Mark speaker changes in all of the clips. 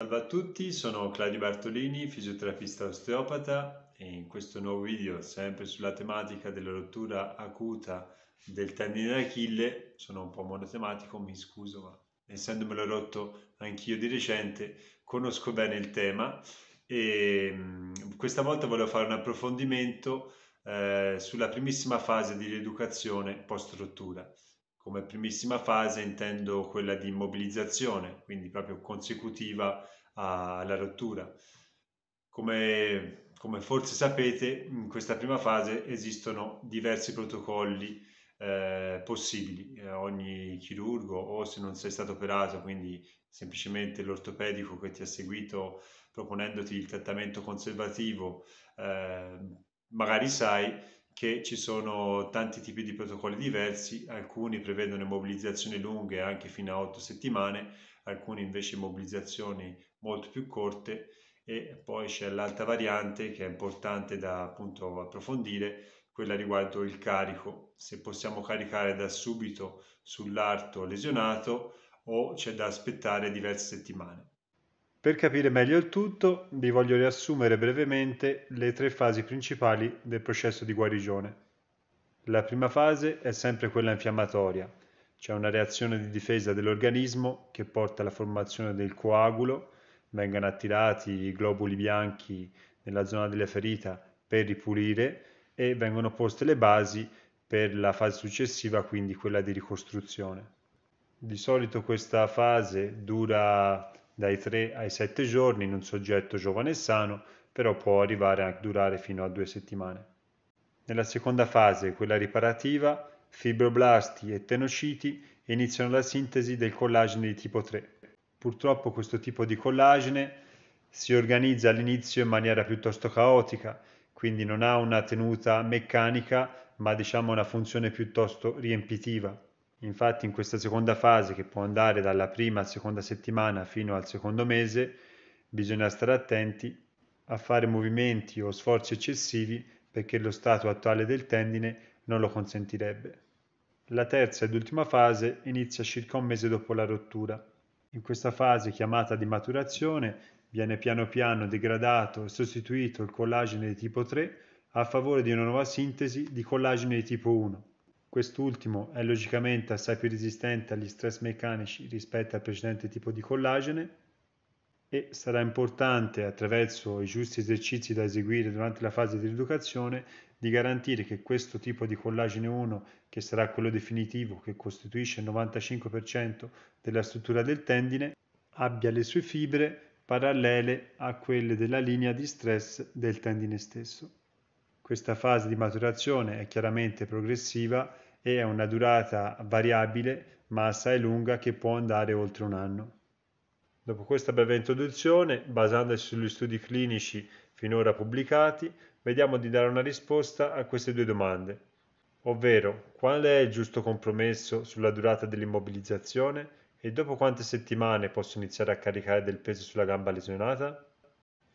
Speaker 1: Salve a tutti, sono Claudio Bartolini, fisioterapista osteopata e in questo nuovo video, sempre sulla tematica della rottura acuta del tendine d'Achille, sono un po' monotematico, mi scuso, ma essendomelo rotto anch'io di recente, conosco bene il tema e mm, questa volta volevo fare un approfondimento eh, sulla primissima fase di rieducazione post rottura come primissima fase intendo quella di immobilizzazione, quindi proprio consecutiva alla rottura. Come, come forse sapete, in questa prima fase esistono diversi protocolli eh, possibili. Eh, ogni chirurgo o se non sei stato operato, quindi semplicemente l'ortopedico che ti ha seguito proponendoti il trattamento conservativo, eh, magari sai che ci sono tanti tipi di protocolli diversi, alcuni prevedono mobilizzazioni lunghe anche fino a 8 settimane, alcuni invece mobilizzazioni molto più corte e poi c'è l'altra variante che è importante da appunto approfondire, quella riguardo il carico, se possiamo caricare da subito sull'arto lesionato o c'è da aspettare diverse settimane. Per capire meglio il tutto, vi voglio riassumere brevemente le tre fasi principali del processo di guarigione. La prima fase è sempre quella infiammatoria, c'è una reazione di difesa dell'organismo che porta alla formazione del coagulo, vengono attirati i globuli bianchi nella zona della ferita per ripulire e vengono poste le basi per la fase successiva, quindi quella di ricostruzione. Di solito questa fase dura dai 3 ai 7 giorni in un soggetto giovane e sano, però può arrivare a durare fino a due settimane. Nella seconda fase, quella riparativa, fibroblasti e tenociti iniziano la sintesi del collagene di tipo 3. Purtroppo questo tipo di collagene si organizza all'inizio in maniera piuttosto caotica, quindi non ha una tenuta meccanica, ma diciamo una funzione piuttosto riempitiva. Infatti in questa seconda fase, che può andare dalla prima alla seconda settimana fino al secondo mese, bisogna stare attenti a fare movimenti o sforzi eccessivi perché lo stato attuale del tendine non lo consentirebbe. La terza ed ultima fase inizia circa un mese dopo la rottura. In questa fase chiamata di maturazione viene piano piano degradato e sostituito il collagene di tipo 3 a favore di una nuova sintesi di collagene di tipo 1. Quest'ultimo è logicamente assai più resistente agli stress meccanici rispetto al precedente tipo di collagene e sarà importante attraverso i giusti esercizi da eseguire durante la fase di rieducazione di garantire che questo tipo di collagene 1, che sarà quello definitivo che costituisce il 95% della struttura del tendine, abbia le sue fibre parallele a quelle della linea di stress del tendine stesso. Questa fase di maturazione è chiaramente progressiva e ha una durata variabile ma assai lunga che può andare oltre un anno. Dopo questa breve introduzione, basandosi sugli studi clinici finora pubblicati, vediamo di dare una risposta a queste due domande, ovvero qual è il giusto compromesso sulla durata dell'immobilizzazione e dopo quante settimane posso iniziare a caricare del peso sulla gamba lesionata?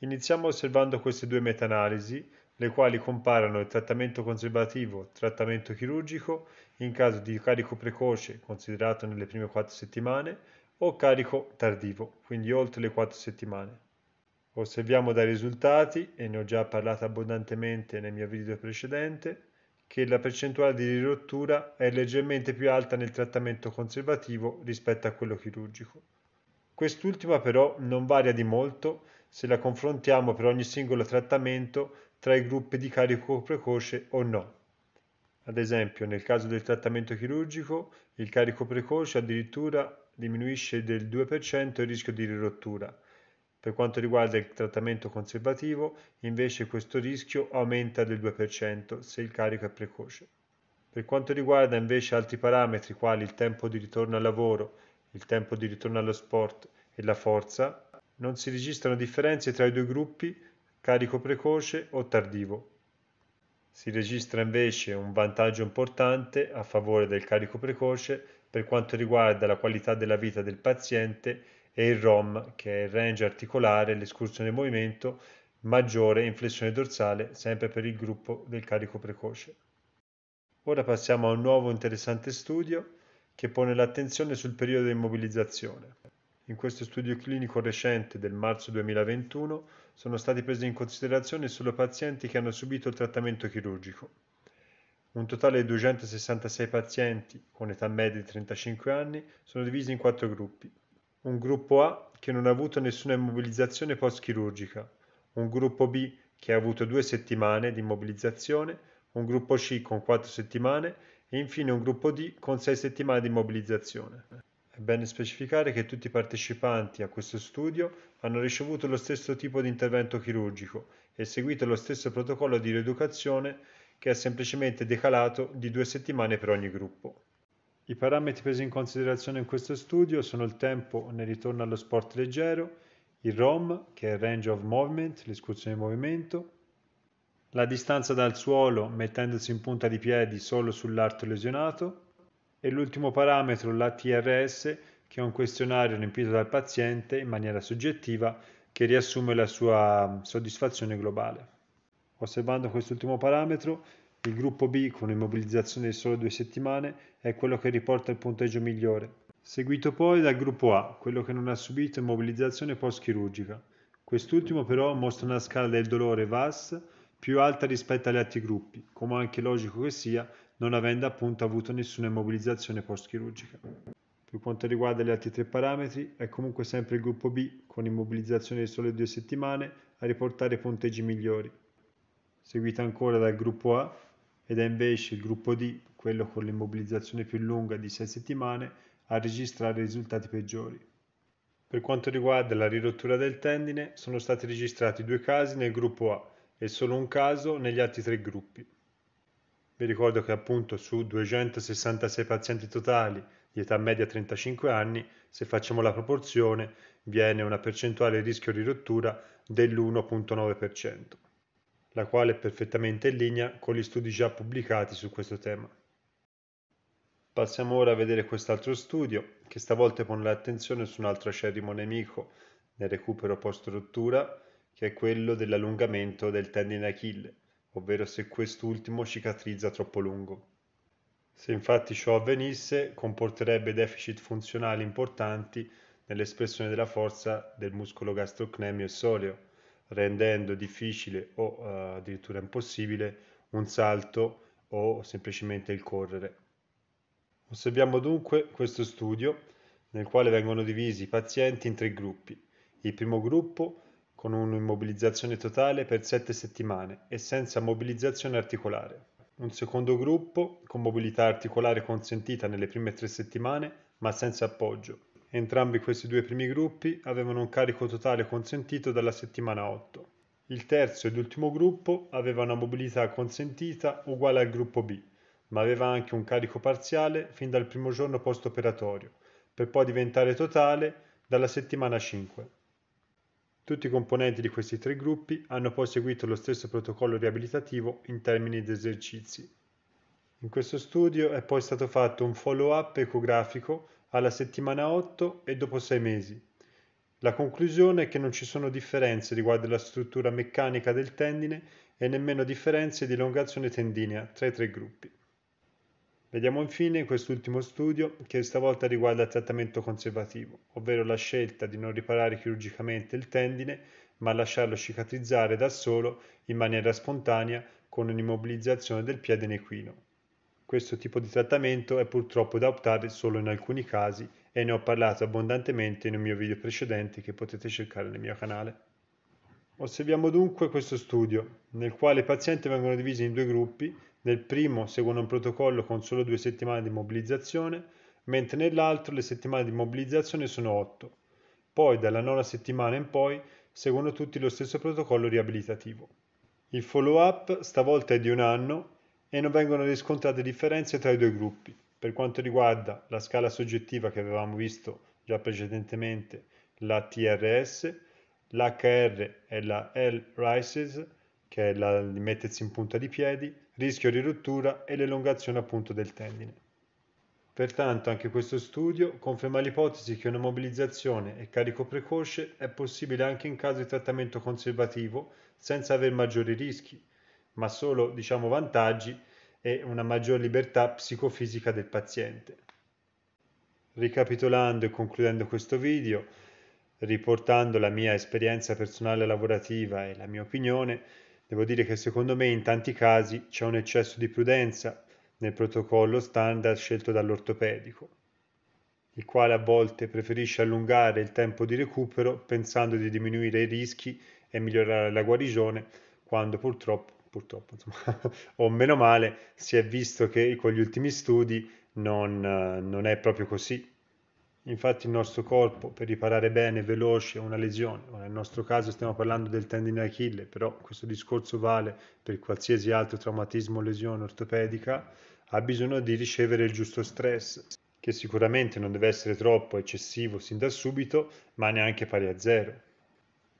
Speaker 1: Iniziamo osservando queste due meta-analisi le quali comparano il trattamento conservativo, trattamento chirurgico in caso di carico precoce considerato nelle prime 4 settimane o carico tardivo, quindi oltre le 4 settimane. Osserviamo dai risultati, e ne ho già parlato abbondantemente nel mio video precedente, che la percentuale di rirottura è leggermente più alta nel trattamento conservativo rispetto a quello chirurgico. Quest'ultima però non varia di molto se la confrontiamo per ogni singolo trattamento tra i gruppi di carico precoce o no. Ad esempio, nel caso del trattamento chirurgico, il carico precoce addirittura diminuisce del 2% il rischio di rirottura. Per quanto riguarda il trattamento conservativo, invece questo rischio aumenta del 2% se il carico è precoce. Per quanto riguarda invece altri parametri quali il tempo di ritorno al lavoro, il tempo di ritorno allo sport e la forza, non si registrano differenze tra i due gruppi carico precoce o tardivo. Si registra invece un vantaggio importante a favore del carico precoce per quanto riguarda la qualità della vita del paziente e il ROM, che è il range articolare, l'escursione del movimento, maggiore in flessione dorsale, sempre per il gruppo del carico precoce. Ora passiamo a un nuovo interessante studio che pone l'attenzione sul periodo di immobilizzazione. In questo studio clinico recente del marzo 2021 sono stati presi in considerazione solo pazienti che hanno subito il trattamento chirurgico. Un totale di 266 pazienti con età media di 35 anni sono divisi in quattro gruppi. Un gruppo A che non ha avuto nessuna immobilizzazione post-chirurgica, un gruppo B che ha avuto due settimane di immobilizzazione, un gruppo C con quattro settimane e infine un gruppo D con sei settimane di immobilizzazione. È bene specificare che tutti i partecipanti a questo studio hanno ricevuto lo stesso tipo di intervento chirurgico e seguito lo stesso protocollo di rieducazione che è semplicemente decalato di due settimane per ogni gruppo. I parametri presi in considerazione in questo studio sono il tempo nel ritorno allo sport leggero, il ROM, che è il Range of Movement, l'escursione di movimento, la distanza dal suolo mettendosi in punta di piedi solo sull'arto lesionato, e l'ultimo parametro, l'ATRS, che è un questionario riempito dal paziente in maniera soggettiva che riassume la sua soddisfazione globale. Osservando quest'ultimo parametro, il gruppo B con immobilizzazione di solo due settimane è quello che riporta il punteggio migliore, seguito poi dal gruppo A, quello che non ha subito immobilizzazione post-chirurgica. Quest'ultimo però mostra una scala del dolore VAS più alta rispetto agli altri gruppi, come anche logico che sia, non avendo appunto avuto nessuna immobilizzazione post-chirurgica. Per quanto riguarda gli altri tre parametri, è comunque sempre il gruppo B, con immobilizzazione di sole due settimane, a riportare punteggi migliori, seguita ancora dal gruppo A ed è invece il gruppo D, quello con l'immobilizzazione più lunga di 6 settimane, a registrare risultati peggiori. Per quanto riguarda la rirottura del tendine, sono stati registrati due casi nel gruppo A e solo un caso negli altri tre gruppi. Vi ricordo che appunto su 266 pazienti totali di età media 35 anni, se facciamo la proporzione, viene una percentuale di rischio di rottura dell'1.9%, la quale è perfettamente in linea con gli studi già pubblicati su questo tema. Passiamo ora a vedere quest'altro studio, che stavolta pone l'attenzione su un altro acerrimo nemico nel recupero post-rottura, che è quello dell'allungamento del tendine Achille ovvero se quest'ultimo cicatrizza troppo lungo. Se infatti ciò avvenisse, comporterebbe deficit funzionali importanti nell'espressione della forza del muscolo gastrocnemio e soleo, rendendo difficile o eh, addirittura impossibile un salto o semplicemente il correre. Osserviamo dunque questo studio nel quale vengono divisi i pazienti in tre gruppi. Il primo gruppo con un'immobilizzazione totale per 7 settimane e senza mobilizzazione articolare. Un secondo gruppo con mobilità articolare consentita nelle prime 3 settimane ma senza appoggio. Entrambi questi due primi gruppi avevano un carico totale consentito dalla settimana 8. Il terzo ed ultimo gruppo aveva una mobilità consentita uguale al gruppo B, ma aveva anche un carico parziale fin dal primo giorno post-operatorio, per poi diventare totale dalla settimana 5. Tutti i componenti di questi tre gruppi hanno poi seguito lo stesso protocollo riabilitativo in termini di esercizi. In questo studio è poi stato fatto un follow-up ecografico alla settimana 8 e dopo 6 mesi. La conclusione è che non ci sono differenze riguardo alla struttura meccanica del tendine e nemmeno differenze di elongazione tendinea tra i tre gruppi. Vediamo infine quest'ultimo studio che stavolta riguarda il trattamento conservativo, ovvero la scelta di non riparare chirurgicamente il tendine ma lasciarlo cicatrizzare da solo in maniera spontanea con un'immobilizzazione del piede nequino. Questo tipo di trattamento è purtroppo da optare solo in alcuni casi e ne ho parlato abbondantemente in un mio video precedente che potete cercare nel mio canale. Osserviamo dunque questo studio, nel quale i pazienti vengono divisi in due gruppi, nel primo seguono un protocollo con solo due settimane di mobilizzazione, mentre nell'altro le settimane di mobilizzazione sono 8. Poi dalla nona settimana in poi seguono tutti lo stesso protocollo riabilitativo. Il follow-up stavolta è di un anno e non vengono riscontrate differenze tra i due gruppi. Per quanto riguarda la scala soggettiva che avevamo visto già precedentemente, la TRS, l'HR e la L-Rises, che è la, il mettersi in punta di piedi, rischio di rottura e l'elongazione appunto del tendine. Pertanto anche questo studio conferma l'ipotesi che una mobilizzazione e carico precoce è possibile anche in caso di trattamento conservativo senza aver maggiori rischi, ma solo diciamo vantaggi e una maggior libertà psicofisica del paziente. Ricapitolando e concludendo questo video, riportando la mia esperienza personale lavorativa e la mia opinione, devo dire che secondo me in tanti casi c'è un eccesso di prudenza nel protocollo standard scelto dall'ortopedico, il quale a volte preferisce allungare il tempo di recupero pensando di diminuire i rischi e migliorare la guarigione, quando purtroppo, purtroppo insomma, o meno male, si è visto che con gli ultimi studi non, non è proprio così. Infatti il nostro corpo, per riparare bene, veloce, una lesione, ora nel nostro caso stiamo parlando del tendine Achille, però questo discorso vale per qualsiasi altro traumatismo o lesione ortopedica, ha bisogno di ricevere il giusto stress, che sicuramente non deve essere troppo eccessivo sin da subito, ma neanche pari a zero.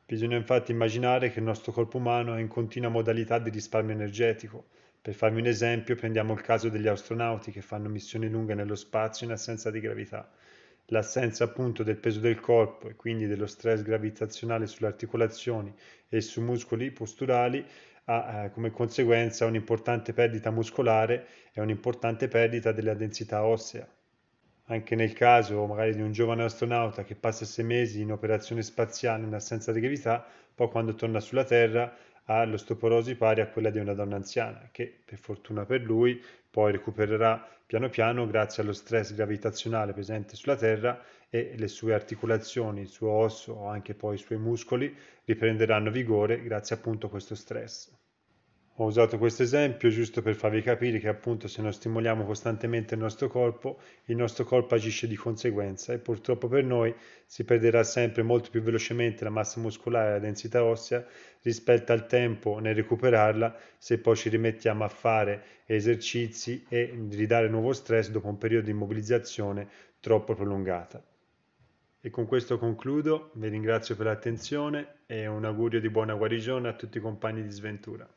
Speaker 1: Bisogna infatti immaginare che il nostro corpo umano è in continua modalità di risparmio energetico. Per farvi un esempio, prendiamo il caso degli astronauti che fanno missioni lunghe nello spazio in assenza di gravità l'assenza appunto del peso del corpo e quindi dello stress gravitazionale sulle articolazioni e sui muscoli posturali ha eh, come conseguenza un'importante perdita muscolare e un'importante perdita della densità ossea. Anche nel caso magari di un giovane astronauta che passa sei mesi in operazione spaziale in assenza di gravità, poi quando torna sulla Terra ha l'osteoporosi pari a quella di una donna anziana, che per fortuna per lui poi recupererà piano piano grazie allo stress gravitazionale presente sulla Terra e le sue articolazioni, il suo osso o anche poi i suoi muscoli riprenderanno vigore grazie appunto a questo stress. Ho usato questo esempio giusto per farvi capire che appunto se non stimoliamo costantemente il nostro corpo, il nostro corpo agisce di conseguenza e purtroppo per noi si perderà sempre molto più velocemente la massa muscolare e la densità ossea rispetto al tempo nel recuperarla se poi ci rimettiamo a fare esercizi e ridare nuovo stress dopo un periodo di immobilizzazione troppo prolungata. E con questo concludo, vi ringrazio per l'attenzione e un augurio di buona guarigione a tutti i compagni di sventura.